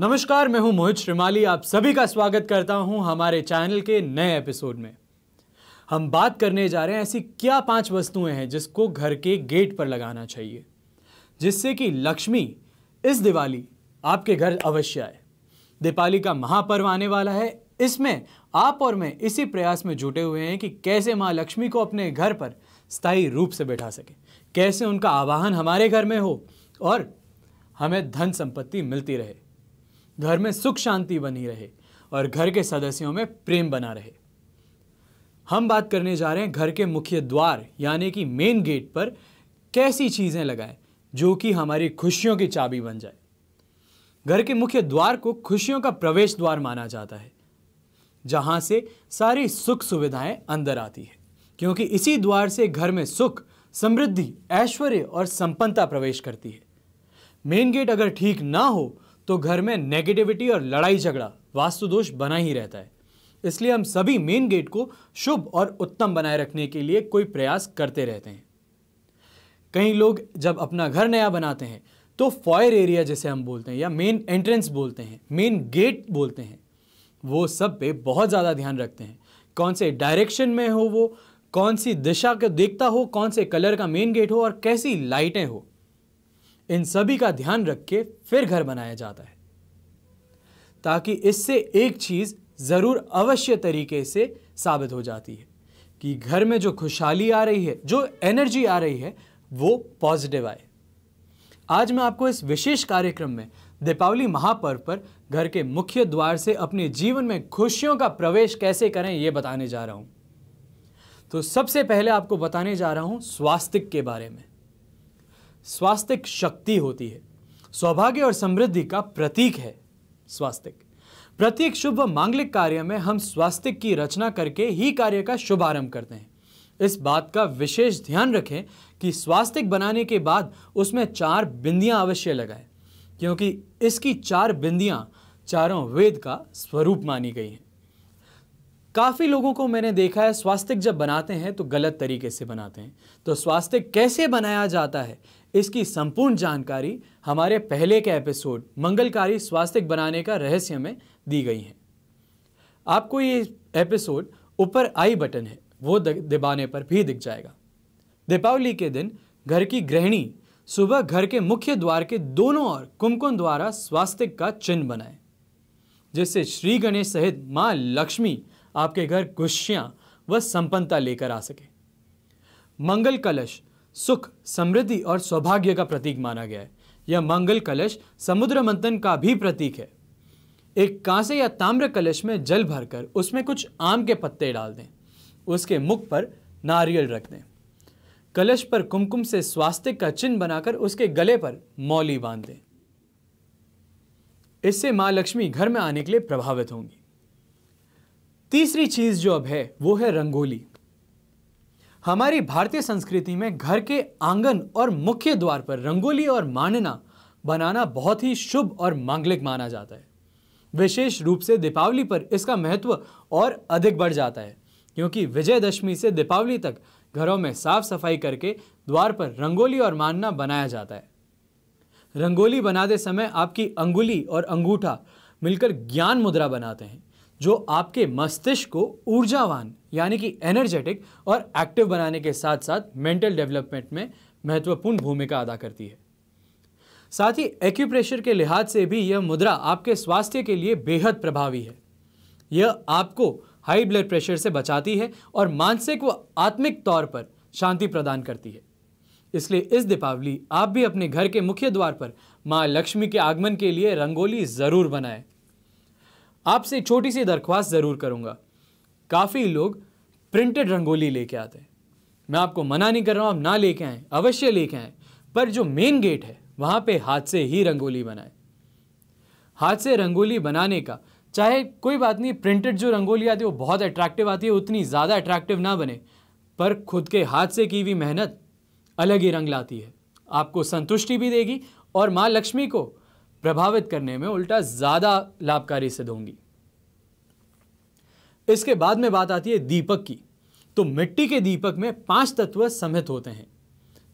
नमस्कार मैं हूं मोहित श्रीमाली आप सभी का स्वागत करता हूं हमारे चैनल के नए एपिसोड में हम बात करने जा रहे हैं ऐसी क्या पांच वस्तुएं हैं जिसको घर के गेट पर लगाना चाहिए जिससे कि लक्ष्मी इस दिवाली आपके घर अवश्य आए दीपावली का महापर्व आने वाला है इसमें आप और मैं इसी प्रयास में जुटे हुए हैं कि कैसे माँ लक्ष्मी को अपने घर पर स्थायी रूप से बैठा सकें कैसे उनका आवाहन हमारे घर में हो और हमें धन संपत्ति मिलती रहे घर में सुख शांति बनी रहे और घर के सदस्यों में प्रेम बना रहे हम बात करने जा रहे हैं घर के मुख्य द्वार यानी कि मेन गेट पर कैसी चीज़ें लगाएं जो कि हमारी खुशियों की चाबी बन जाए घर के मुख्य द्वार को खुशियों का प्रवेश द्वार माना जाता है जहाँ से सारी सुख सुविधाएं अंदर आती है क्योंकि इसी द्वार से घर में सुख समृद्धि ऐश्वर्य और संपन्नता प्रवेश करती है मेन गेट अगर ठीक ना हो तो घर में नेगेटिविटी और लड़ाई झगड़ा वास्तु दोष बना ही रहता है इसलिए हम सभी मेन गेट को शुभ और उत्तम बनाए रखने के लिए कोई प्रयास करते रहते हैं कई लोग जब अपना घर नया बनाते हैं तो फॉयर एरिया जिसे हम बोलते हैं या मेन एंट्रेंस बोलते हैं मेन गेट बोलते हैं वो सब पे बहुत ज़्यादा ध्यान रखते हैं कौन से डायरेक्शन में हो वो कौन सी दिशा को देखता हो कौन से कलर का मेन गेट हो और कैसी लाइटें हो इन सभी का ध्यान रख के फिर घर बनाया जाता है ताकि इससे एक चीज़ ज़रूर अवश्य तरीके से साबित हो जाती है कि घर में जो खुशहाली आ रही है जो एनर्जी आ रही है वो पॉजिटिव आए आज मैं आपको इस विशेष कार्यक्रम में दीपावली महापर्व पर घर के मुख्य द्वार से अपने जीवन में खुशियों का प्रवेश कैसे करें ये बताने जा रहा हूँ तो सबसे पहले आपको बताने जा रहा हूँ स्वास्थ्य के बारे में स्वास्तिक शक्ति होती है सौभाग्य और समृद्धि का प्रतीक है स्वास्तिक प्रत्येक शुभ मांगलिक कार्य में हम स्वास्तिक की रचना करके ही कार्य का शुभारंभ करते हैं इस बात का विशेष ध्यान रखें कि स्वास्तिक बनाने के बाद उसमें चार बिंदियां अवश्य लगाएं क्योंकि इसकी चार बिंदियां चारों वेद का स्वरूप मानी गई हैं काफ़ी लोगों को मैंने देखा है स्वास्तिक जब बनाते हैं तो गलत तरीके से बनाते हैं तो स्वास्तिक कैसे बनाया जाता है इसकी संपूर्ण जानकारी हमारे पहले के एपिसोड मंगलकारी स्वास्तिक बनाने का रहस्य में दी गई है आपको ये एपिसोड ऊपर आई बटन है वो दबाने पर भी दिख जाएगा दीपावली के दिन घर की गृहिणी सुबह घर के मुख्य द्वार के दोनों ओर कुमकुम द्वारा स्वास्तिक का चिन्ह बनाए जिससे श्री गणेश सहित माँ लक्ष्मी आपके घर खुशियाँ व संपन्नता लेकर आ सके मंगल कलश सुख समृद्धि और सौभाग्य का प्रतीक माना गया है यह मंगल कलश समुद्र मंथन का भी प्रतीक है एक कांसे या ताम्र कलश में जल भरकर उसमें कुछ आम के पत्ते डाल दें उसके मुख पर नारियल रख दें कलश पर कुमकुम से स्वास्थ्य का चिन्ह बनाकर उसके गले पर मौली बांध दें इससे मां लक्ष्मी घर में आने के लिए प्रभावित होंगी तीसरी चीज जो अब है वो है रंगोली हमारी भारतीय संस्कृति में घर के आंगन और मुख्य द्वार पर रंगोली और मानना बनाना बहुत ही शुभ और मांगलिक माना जाता है विशेष रूप से दीपावली पर इसका महत्व और अधिक बढ़ जाता है क्योंकि विजयदशमी से दीपावली तक घरों में साफ सफाई करके द्वार पर रंगोली और मानना बनाया जाता है रंगोली बनाते समय आपकी अंगुली और अंगूठा मिलकर ज्ञान मुद्रा बनाते हैं जो आपके मस्तिष्क को ऊर्जावान यानी कि एनर्जेटिक और एक्टिव बनाने के साथ साथ मेंटल डेवलपमेंट में महत्वपूर्ण भूमिका अदा करती है साथ ही एक्यूप्रेशर के लिहाज से भी यह मुद्रा आपके स्वास्थ्य के लिए बेहद प्रभावी है यह आपको हाई ब्लड प्रेशर से बचाती है और मानसिक व आत्मिक तौर पर शांति प्रदान करती है इसलिए इस दीपावली आप भी अपने घर के मुख्य द्वार पर माँ लक्ष्मी के आगमन के लिए रंगोली ज़रूर बनाएं आपसे छोटी सी दरख्वास्त ज़रूर करूंगा काफ़ी लोग प्रिंटेड रंगोली लेके आते हैं मैं आपको मना नहीं कर रहा हूं आप ना लेके आए अवश्य लेके आए पर जो मेन गेट है वहां पे हाथ से ही रंगोली बनाए हाथ से रंगोली बनाने का चाहे कोई बात नहीं प्रिंटेड जो रंगोली आती है वो बहुत अट्रैक्टिव आती है उतनी ज़्यादा अट्रैक्टिव ना बने पर खुद के हाथ से की हुई मेहनत अलग ही रंग लाती है आपको संतुष्टि भी देगी और माँ लक्ष्मी को प्रभावित करने में उल्टा ज़्यादा लाभकारी सिद्ध होंगी इसके बाद में बात आती है दीपक की तो मिट्टी के दीपक में पांच तत्व समित होते हैं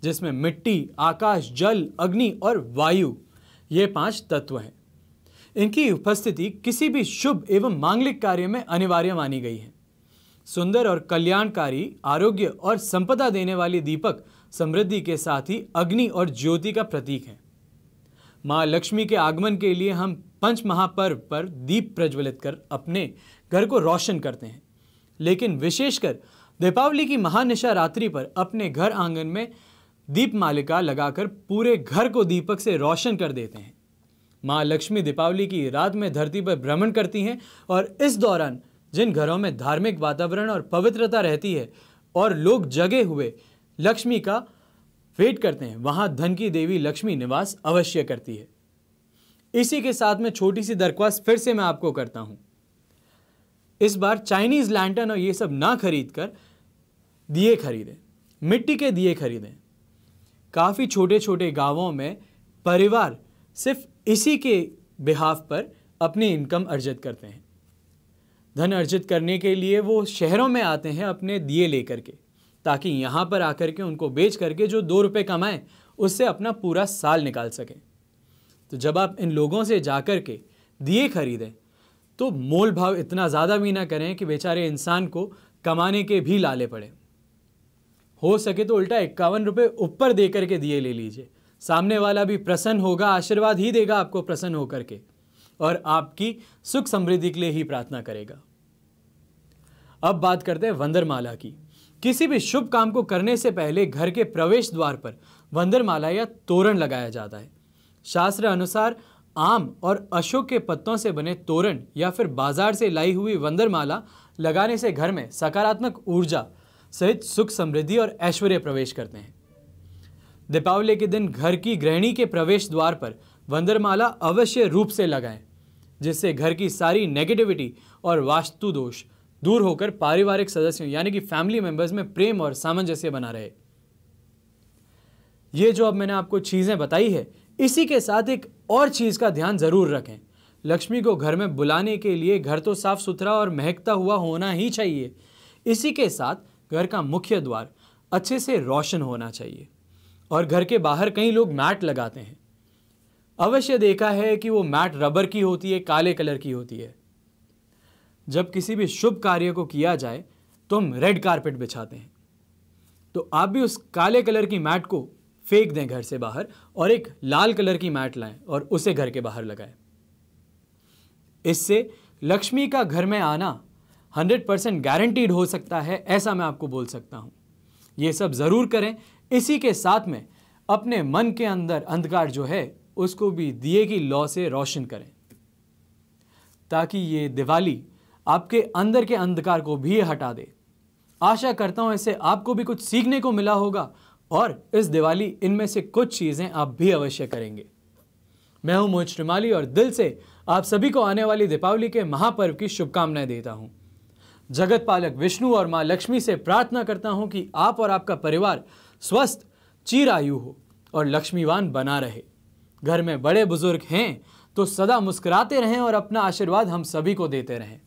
जिसमें मिट्टी आकाश जल अग्नि और वायु ये पांच तत्व हैं इनकी उपस्थिति किसी भी शुभ एवं मांगलिक कार्य में अनिवार्य मानी गई है सुंदर और कल्याणकारी आरोग्य और संपदा देने वाले दीपक समृद्धि के साथ ही अग्नि और ज्योति का प्रतीक है माँ लक्ष्मी के आगमन के लिए हम पंच महापर्व पर दीप प्रज्वलित कर अपने घर को रोशन करते हैं लेकिन विशेषकर दीपावली की महानिशा रात्रि पर अपने घर आंगन में दीप मालिका लगाकर पूरे घर को दीपक से रोशन कर देते हैं माँ लक्ष्मी दीपावली की रात में धरती पर भ्रमण करती हैं और इस दौरान जिन घरों में धार्मिक वातावरण और पवित्रता रहती है और लोग जगे हुए लक्ष्मी का वेट करते हैं वहाँ धन की देवी लक्ष्मी निवास अवश्य करती है इसी के साथ में छोटी सी दरख्वास्त फिर से मैं आपको करता हूँ इस बार चाइनीज़ लैंटर्न और ये सब ना खरीद कर दिए खरीदें मिट्टी के दिए खरीदें काफ़ी छोटे छोटे गांवों में परिवार सिर्फ इसी के बिहाफ पर अपनी इनकम अर्जित करते हैं धन अर्जित करने के लिए वो शहरों में आते हैं अपने दिए लेकर के ताकि यहाँ पर आकर के उनको बेच करके जो दो रुपये कमाएँ उससे अपना पूरा साल निकाल सकें तो जब आप इन लोगों से जा कर के दिए खरीदें तो मोल भाव इतना ज़्यादा भी ना करें कि बेचारे इंसान को कमाने के भी लाले पड़े हो सके तो उल्टा इक्यावन रुपये ऊपर दे करके दिए ले लीजिए सामने वाला भी प्रसन्न होगा आशीर्वाद ही देगा आपको प्रसन्न होकर के और आपकी सुख समृद्धि के लिए ही प्रार्थना करेगा अब बात करते हैं वंदरमाला की किसी भी शुभ काम को करने से पहले घर के प्रवेश द्वार पर वंदरमाला या तोरण लगाया जाता है शास्त्र अनुसार आम और अशोक के पत्तों से बने तोरण या फिर बाजार से लाई हुई वंदरमाला लगाने से घर में सकारात्मक ऊर्जा सहित सुख समृद्धि और ऐश्वर्य प्रवेश करते हैं दीपावली के दिन घर की गृहिणी के प्रवेश द्वार पर वंदरमाला अवश्य रूप से लगाएं जिससे घर की सारी नेगेटिविटी और वास्तु दोष दूर होकर पारिवारिक सदस्यों यानी कि फैमिली मेंबर्स में प्रेम और सामंजस्य बना रहे ये जो अब मैंने आपको चीज़ें बताई है इसी के साथ एक और चीज़ का ध्यान ज़रूर रखें लक्ष्मी को घर में बुलाने के लिए घर तो साफ सुथरा और महकता हुआ होना ही चाहिए इसी के साथ घर का मुख्य द्वार अच्छे से रोशन होना चाहिए और घर के बाहर कई लोग मैट लगाते हैं अवश्य देखा है कि वो मैट रबर की होती है काले कलर की होती है जब किसी भी शुभ कार्य को किया जाए तो हम रेड कारपेट बिछाते हैं तो आप भी उस काले कलर की मैट को फेंक दें घर से बाहर और एक लाल कलर की मैट लाएं और उसे घर के बाहर लगाएं इससे लक्ष्मी का घर में आना 100 परसेंट गारंटीड हो सकता है ऐसा मैं आपको बोल सकता हूं ये सब ज़रूर करें इसी के साथ में अपने मन के अंदर अंधकार जो है उसको भी दिए की लॉ से रोशन करें ताकि ये दिवाली आपके अंदर के अंधकार को भी हटा दे आशा करता हूँ इसे आपको भी कुछ सीखने को मिला होगा और इस दिवाली इनमें से कुछ चीज़ें आप भी अवश्य करेंगे मैं हूं मोहित श्रीमाली और दिल से आप सभी को आने वाली दीपावली के महापर्व की शुभकामनाएं देता हूं। जगत पालक विष्णु और माँ लक्ष्मी से प्रार्थना करता हूं कि आप और आपका परिवार स्वस्थ चिरायु हो और लक्ष्मीवान बना रहे घर में बड़े बुजुर्ग हैं तो सदा मुस्कुराते रहें और अपना आशीर्वाद हम सभी को देते रहें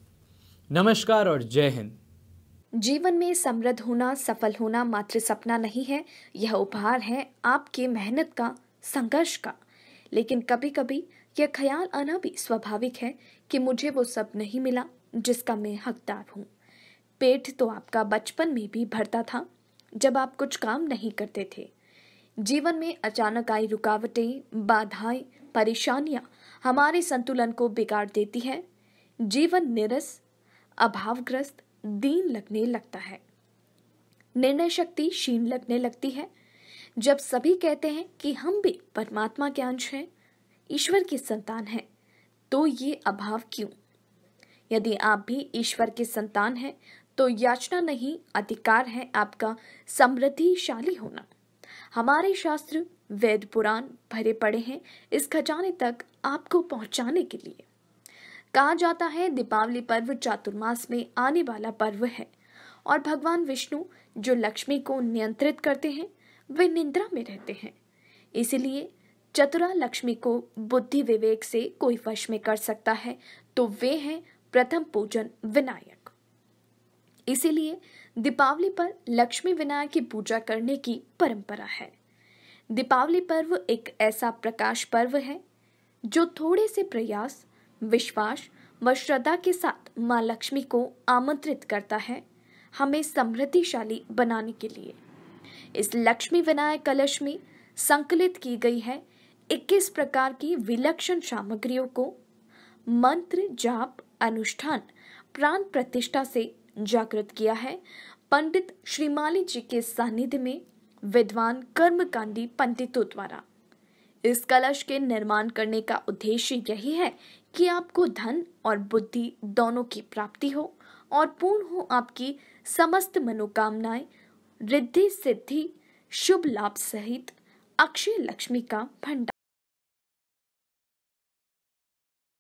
नमस्कार और जय हिंद जीवन में समृद्ध होना सफल होना मात्र सपना नहीं है यह उपहार है आपके मेहनत का संघर्ष का लेकिन कभी कभी यह ख्याल आना भी स्वाभाविक है कि मुझे वो सब नहीं मिला जिसका मैं हकदार हूँ पेट तो आपका बचपन में भी भरता था जब आप कुछ काम नहीं करते थे जीवन में अचानक आई रुकावटें बाधाएं परेशानियां हमारे संतुलन को बिगाड़ देती हैं जीवन निरस अभावग्रस्त दीन लगने लगता है निर्णय शक्ति क्षीण लगने लगती है जब सभी कहते हैं कि हम भी परमात्मा के अंश हैं ईश्वर की संतान हैं तो ये अभाव क्यों यदि आप भी ईश्वर के संतान हैं तो याचना नहीं अधिकार है आपका समृद्धिशाली होना हमारे शास्त्र वेद पुराण भरे पड़े हैं इस खजाने तक आपको पहुंचाने के लिए कहा जाता है दीपावली पर्व चातुर्मास में आने वाला पर्व है और भगवान विष्णु जो लक्ष्मी को नियंत्रित करते हैं वे निंद्रा में रहते हैं इसलिए चतुरा लक्ष्मी को बुद्धि विवेक से कोई वश में कर सकता है तो वे हैं प्रथम पूजन विनायक इसीलिए दीपावली पर लक्ष्मी विनायक की पूजा करने की परंपरा है दीपावली पर्व एक ऐसा प्रकाश पर्व है जो थोड़े से प्रयास विश्वास व श्रद्धा के साथ माँ लक्ष्मी को आमंत्रित करता है हमें समृद्धिशाली बनाने के लिए इस लक्ष्मी विनायक कलश में संकलित की गई है 21 प्रकार की विलक्षण सामग्रियों को मंत्र जाप अनुष्ठान प्राण प्रतिष्ठा से जागृत किया है पंडित श्रीमाली जी के सानिध्य में विद्वान कर्मकांडी पंडितों द्वारा इस कलश के निर्माण करने का उद्देश्य यही है कि आपको धन और बुद्धि दोनों की प्राप्ति हो और पूर्ण हो आपकी समस्त मनोकामनाएं रिद्धि सिद्धि शुभ लाभ सहित अक्षय लक्ष्मी का भंडार